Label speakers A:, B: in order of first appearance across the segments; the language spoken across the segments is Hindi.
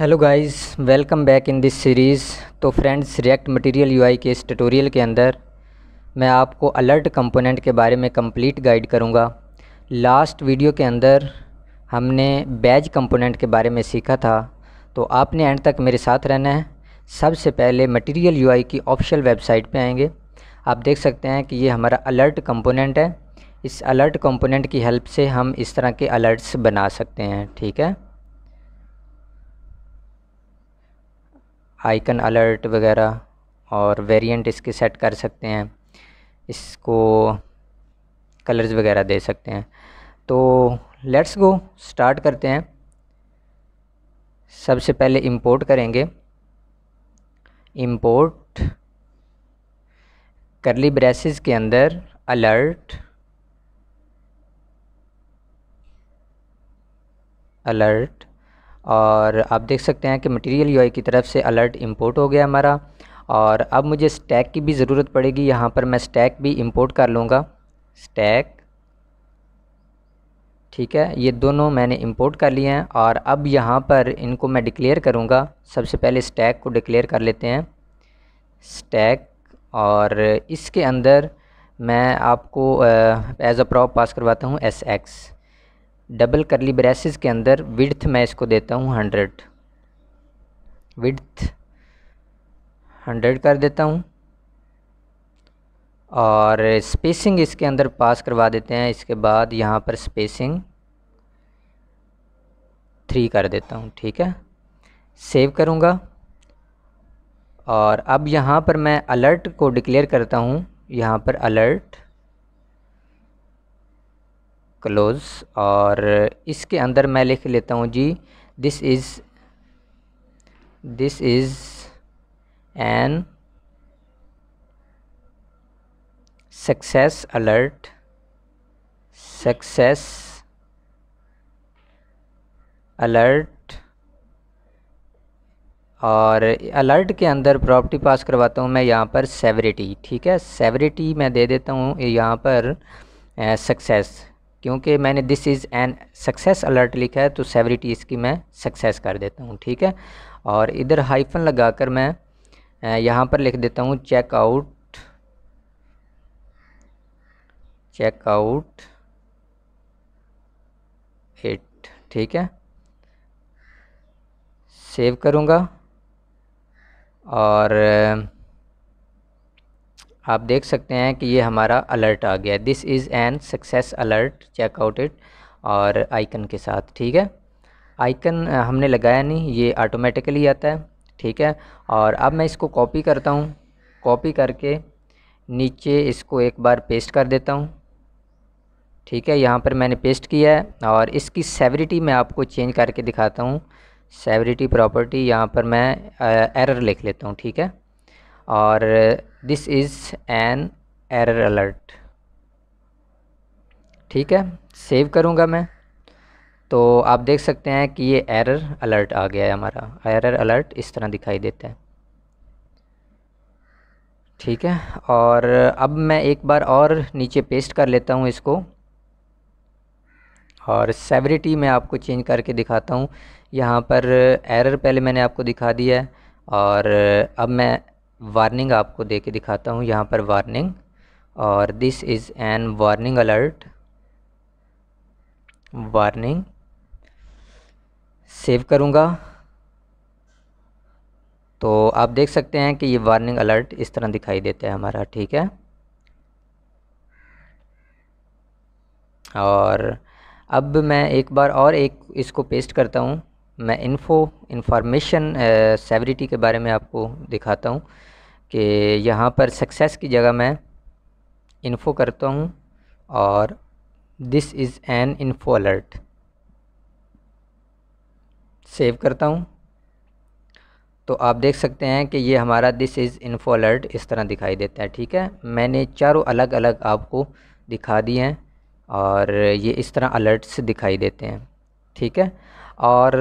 A: hello guys welcome back in this series तो फ्रेंड्स रिएक्ट मटेरियल यूआई के इस ट्यूटोरियल के अंदर मैं आपको अलर्ट कंपोनेंट के बारे में कंप्लीट गाइड करूंगा लास्ट वीडियो के अंदर हमने बैज कंपोनेंट के बारे में सीखा था तो आपने एंड तक मेरे साथ रहना है सबसे पहले मटेरियल यू की ऑफिशियल वेबसाइट पर आएँगे आप देख सकते हैं कि ये हमारा अलर्ट कम्पोनेंट है इस अलर्ट कम्पोनेंट की हेल्प से हम इस तरह के अलर्ट्स बना सकते हैं ठीक है आइकन अलर्ट वगैरह और वेरिएंट इसके सेट कर सकते हैं इसको कलर्स वगैरह दे सकते हैं तो लेट्स गो स्टार्ट करते हैं सबसे पहले इंपोर्ट करेंगे इंपोर्ट करली ब्रेसिस के अंदर अलर्ट अलर्ट और आप देख सकते हैं कि मटेरियल यूआई की तरफ से अलर्ट इंपोर्ट हो गया हमारा और अब मुझे स्टैक की भी ज़रूरत पड़ेगी यहाँ पर मैं स्टैक भी इंपोर्ट कर लूँगा स्टैक ठीक है ये दोनों मैंने इंपोर्ट कर लिए हैं और अब यहाँ पर इनको मैं डिक्लेयर करूँगा सबसे पहले स्टैक को डिक्लेयर कर लेते हैं स्टैक और इसके अंदर मैं आपको एज अ प्रॉप पास करवाता हूँ S X double curly braces के अंदर विड्थ मैं इसको देता हूँ हंड्रेड विड्थ हंड्रेड कर देता हूँ और स्पेसिंग इसके अंदर पास करवा देते हैं इसके बाद यहाँ पर स्पेसिंग थ्री कर देता हूँ ठीक है सेव करूँगा और अब यहाँ पर मैं अलर्ट को डिक्लेयर करता हूँ यहाँ पर अलर्ट क्लोज़ और इसके अंदर मैं लिख लेता हूँ जी this is this is an success alert success alert और अलर्ट के अंदर प्रॉपर्टी पास करवाता हूँ मैं यहाँ पर सेवरिटी ठीक है सेवरिटी मैं दे देता हूँ यहाँ पर सक्सेस क्योंकि मैंने this is an success alert लिखा है तो सेवरिटी इसकी मैं सक्सेस कर देता हूँ ठीक है और इधर हाइफन लगाकर मैं यहाँ पर लिख देता हूँ check out check out at ठीक है सेव करूँगा और आप देख सकते हैं कि ये हमारा अलर्ट आ गया this is an success alert check out it और आइकन के साथ ठीक है आइकन हमने लगाया नहीं ये ऑटोमेटिकली आता है ठीक है और अब मैं इसको कॉपी करता हूँ कॉपी करके नीचे इसको एक बार पेस्ट कर देता हूँ ठीक है यहाँ पर मैंने पेस्ट किया है और इसकी सेवरिटी मैं आपको चेंज करके दिखाता हूँ सेवरिटी प्रॉपर्टी यहाँ पर मैं एरर लिख लेता हूँ ठीक है और this is an error alert ठीक है सेव करूँगा मैं तो आप देख सकते हैं कि ये एरर अलर्ट आ गया है हमारा एरर अलर्ट इस तरह दिखाई देता है ठीक है और अब मैं एक बार और नीचे पेस्ट कर लेता हूँ इसको और सेवरिटी मैं आपको चेंज करके दिखाता हूँ यहाँ पर एरर पहले मैंने आपको दिखा दिया है और अब मैं वार्निंग आपको दे के दिखाता हूँ यहाँ पर वार्निंग और this is an warning alert warning save करूँगा तो आप देख सकते हैं कि ये वार्निंग अलर्ट इस तरह दिखाई देता है हमारा ठीक है और अब मैं एक बार और एक इसको पेस्ट करता हूँ मैं इन्फो इन्फॉर्मेशन सेवरिटी के बारे में आपको दिखाता हूँ कि यहाँ पर सक्सेस की जगह मैं इन्फो करता हूँ और this is an info alert save करता हूँ तो आप देख सकते हैं कि ये हमारा दिस इज़ इन्फो अलर्ट इस तरह दिखाई देता है ठीक है मैंने चारों अलग अलग आपको दिखा दिए हैं और ये इस तरह अलर्ट्स दिखाई देते हैं ठीक है और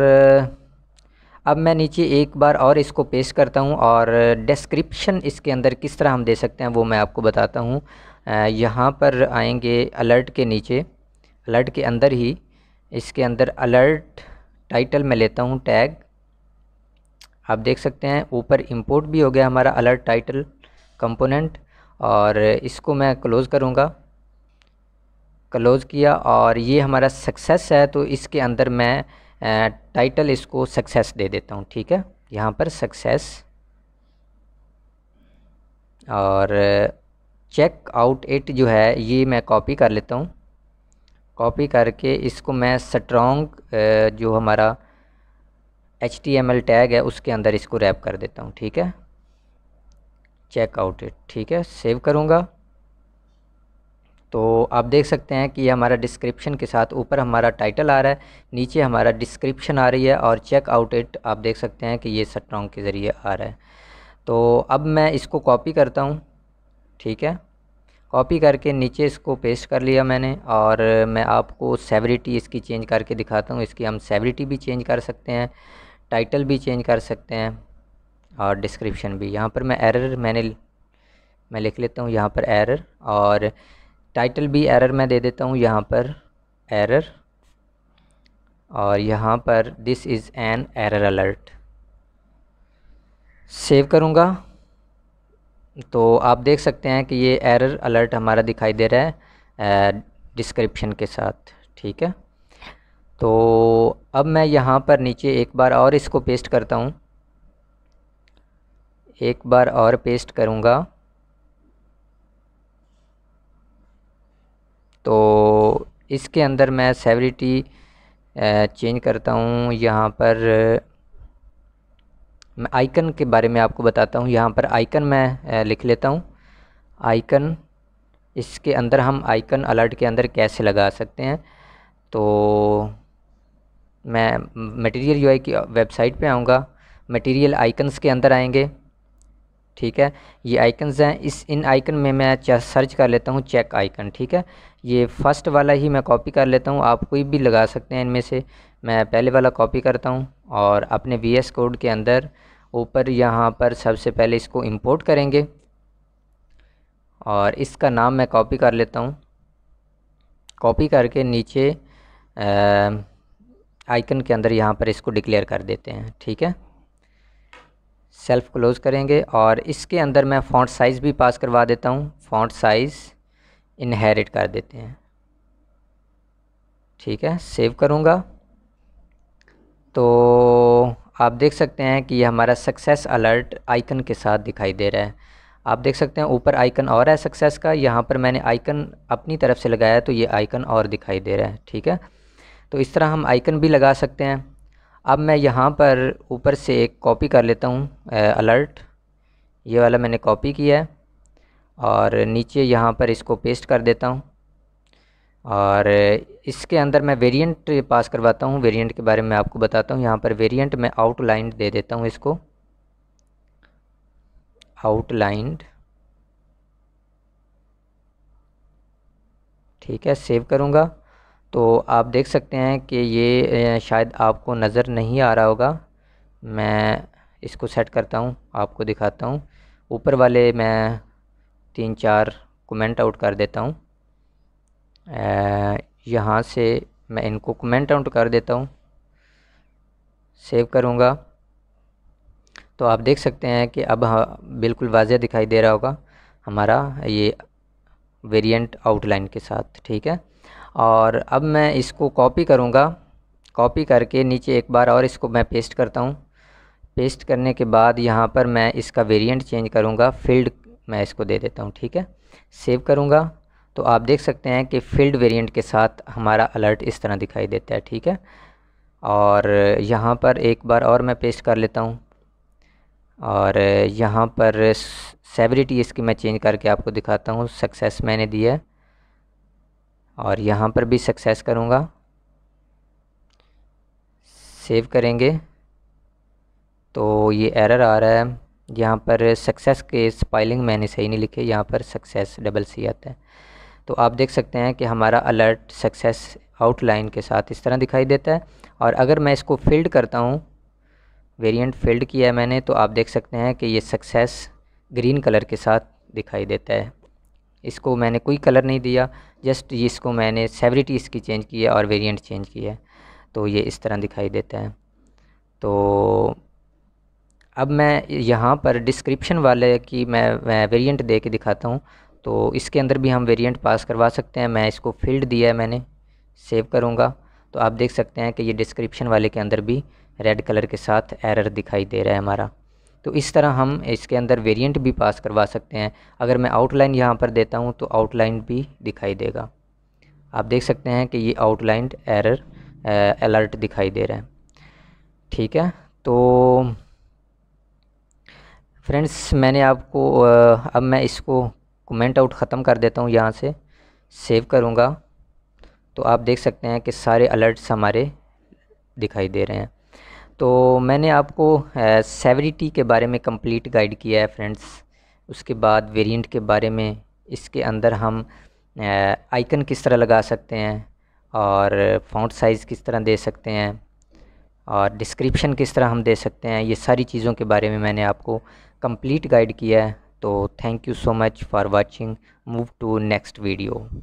A: अब मैं नीचे एक बार और इसको पेश करता हूँ और डिस्क्रिप्शन इसके अंदर किस तरह हम दे सकते हैं वो मैं आपको बताता हूँ यहाँ पर आएंगे अलर्ट के नीचे अलर्ट के अंदर ही इसके अंदर अलर्ट टाइटल मैं लेता हूँ टैग आप देख सकते हैं ऊपर इंपोर्ट भी हो गया हमारा अलर्ट टाइटल कंपोनेंट और इसको मैं क्लोज़ करूँगा क्लोज़ किया और ये हमारा सक्सेस है तो इसके अंदर मैं टाइटल इसको सक्सेस दे देता हूँ ठीक है यहाँ पर सक्सेस और चेक आउट इट जो है ये मैं कॉपी कर लेता हूँ कॉपी करके इसको मैं स्ट्रॉन्ग जो हमारा एच टैग है उसके अंदर इसको रैप कर देता हूँ ठीक है चेक आउट इट ठीक है सेव करूँगा तो आप देख सकते हैं कि हमारा डिस्क्रिप्शन के साथ ऊपर हमारा टाइटल आ रहा है नीचे हमारा डिस्क्रिप्शन आ रही है और चेक आउट इट आप देख सकते हैं कि ये स्ट्रॉन्ग के ज़रिए आ रहा है तो अब मैं इसको कॉपी करता हूँ ठीक है कॉपी करके नीचे इसको पेस्ट कर लिया मैंने और मैं आपको सेवरिटी इसकी चेंज करके दिखाता हूँ इसकी हम सेवरिटी भी चेंज कर सकते हैं टाइटल भी चेंज कर सकते हैं और डिस्क्रिप्शन भी यहाँ पर मैं एरर मैंने मैं लिख लेता हूँ यहाँ पर एरर और टाइटल भी एरर मैं दे देता हूँ यहाँ पर एरर और यहाँ पर this is an error alert save करूँगा तो आप देख सकते हैं कि ये एरर अलर्ट हमारा दिखाई दे रहा है डिस्क्रिप्शन के साथ ठीक है तो अब मैं यहाँ पर नीचे एक बार और इसको पेस्ट करता हूँ एक बार और पेस्ट करूँगा तो इसके अंदर मैं सेवरिटी चेंज करता हूँ यहाँ पर मैं आइकन के बारे में आपको बताता हूँ यहाँ पर आइकन मैं लिख लेता हूँ आइकन इसके अंदर हम आइकन अलर्ट के अंदर कैसे लगा सकते हैं तो मैं मटेरियल यूआई की वेबसाइट पे आऊँगा मटेरियल आइकन्स के अंदर आएंगे ठीक है ये आइकन्स हैं इस इन आइकन में मैं सर्च कर लेता हूँ चेक आइकन ठीक है ये फर्स्ट वाला ही मैं कॉपी कर लेता हूँ आप कोई भी लगा सकते हैं इनमें से मैं पहले वाला कॉपी करता हूँ और अपने वी एस कोड के अंदर ऊपर यहाँ पर सबसे पहले इसको इम्पोर्ट करेंगे और इसका नाम मैं कॉपी कर लेता हूँ कॉपी करके नीचे आइकन के अंदर यहाँ पर इसको डिक्लेयर कर देते हैं ठीक है सेल्फ क्लोज़ करेंगे और इसके अंदर मैं फ़ॉन्ट साइज़ भी पास करवा देता हूँ फ़ॉन्ट साइज़ इनहेरिट कर देते हैं ठीक है सेव करूँगा तो आप देख सकते हैं कि ये हमारा सक्सेस अलर्ट आइकन के साथ दिखाई दे रहा है आप देख सकते हैं ऊपर आइकन और है सक्सेस का यहाँ पर मैंने आइकन अपनी तरफ से लगाया तो ये आइकन और दिखाई दे रहा है ठीक है तो इस तरह हम आइकन भी लगा सकते हैं अब मैं यहाँ पर ऊपर से एक कॉपी कर लेता हूँ अलर्ट ये वाला मैंने कॉपी किया है और नीचे यहाँ पर इसको पेस्ट कर देता हूँ और इसके अंदर मैं वेरिएंट पास करवाता हूँ वेरिएंट के बारे में आपको बताता हूँ यहाँ पर वेरिएंट मैं आउटलाइन दे देता हूँ इसको आउटलाइंड ठीक है सेव करूँगा तो आप देख सकते हैं कि ये शायद आपको नज़र नहीं आ रहा होगा मैं इसको सेट करता हूँ आपको दिखाता हूँ ऊपर वाले मैं तीन चार कमेंट आउट कर देता हूँ यहाँ से मैं इनको कमेंट आउट कर देता हूँ सेव करूँगा तो आप देख सकते हैं कि अब हाँ बिल्कुल वाजह दिखाई दे रहा होगा हमारा ये वेरिएंट आउटलाइन के साथ ठीक है और अब मैं इसको कॉपी करूँगा कॉपी करके नीचे एक बार और इसको मैं पेस्ट करता हूँ पेस्ट करने के बाद यहाँ पर मैं इसका वेरिएंट चेंज करूँगा फील्ड मैं इसको दे देता हूँ ठीक है सेव करूँगा तो आप देख सकते हैं कि फील्ड वेरिएंट के साथ हमारा अलर्ट इस तरह दिखाई देता है ठीक है और यहाँ पर एक बार और मैं पेस्ट कर लेता हूँ और यहाँ पर सेवरिटी इसकी मैं चेंज करके आपको दिखाता हूँ सक्सेस मैंने दिया है और यहाँ पर भी सक्सेस करूँगा सेव करेंगे तो ये एरर आ रहा है यहाँ पर सक्सेस के स्पाइलिंग मैंने सही नहीं लिखी यहाँ पर सक्सेस डबल सी आता है तो आप देख सकते हैं कि हमारा अलर्ट सक्सेस आउटलाइन के साथ इस तरह दिखाई देता है और अगर मैं इसको फील्ड करता हूँ वेरिएंट फील्ड किया है मैंने तो आप देख सकते हैं कि ये सक्सेस ग्रीन कलर के साथ दिखाई देता है इसको मैंने कोई कलर नहीं दिया जस्ट इसको मैंने सेवरिटी इसकी चेंज की है और वेरिएंट चेंज किया है तो ये इस तरह दिखाई देता है तो अब मैं यहाँ पर डिस्क्रिप्शन वाले की मैं, मैं वेरिएंट दे के दिखाता हूँ तो इसके अंदर भी हम वेरिएंट पास करवा सकते हैं मैं इसको फील्ड दिया है मैंने सेव करूँगा तो आप देख सकते हैं कि ये डिस्क्रिप्शन वाले के अंदर भी रेड कलर के साथ एरर दिखाई दे रहा है हमारा तो इस तरह हम इसके अंदर वेरिएंट भी पास करवा सकते हैं अगर मैं आउटलाइन यहाँ पर देता हूँ तो आउटलाइन भी दिखाई देगा आप देख सकते हैं कि ये आउटलाइंड एरर अलर्ट दिखाई दे रहा है ठीक है तो फ्रेंड्स मैंने आपको अब मैं इसको कमेंट आउट ख़त्म कर देता हूँ यहाँ से सेव करूँगा तो आप देख सकते हैं कि सारे अलर्ट्स हमारे दिखाई दे रहे हैं तो मैंने आपको सेवरिटी के बारे में कंप्लीट गाइड किया है फ्रेंड्स उसके बाद वेरिएंट के बारे में इसके अंदर हम आइकन किस तरह लगा सकते हैं और फ़ॉन्ट साइज़ किस तरह दे सकते हैं और डिस्क्रिप्शन किस तरह हम दे सकते हैं ये सारी चीज़ों के बारे में मैंने आपको कंप्लीट गाइड किया है तो thank you so much for watching move to next video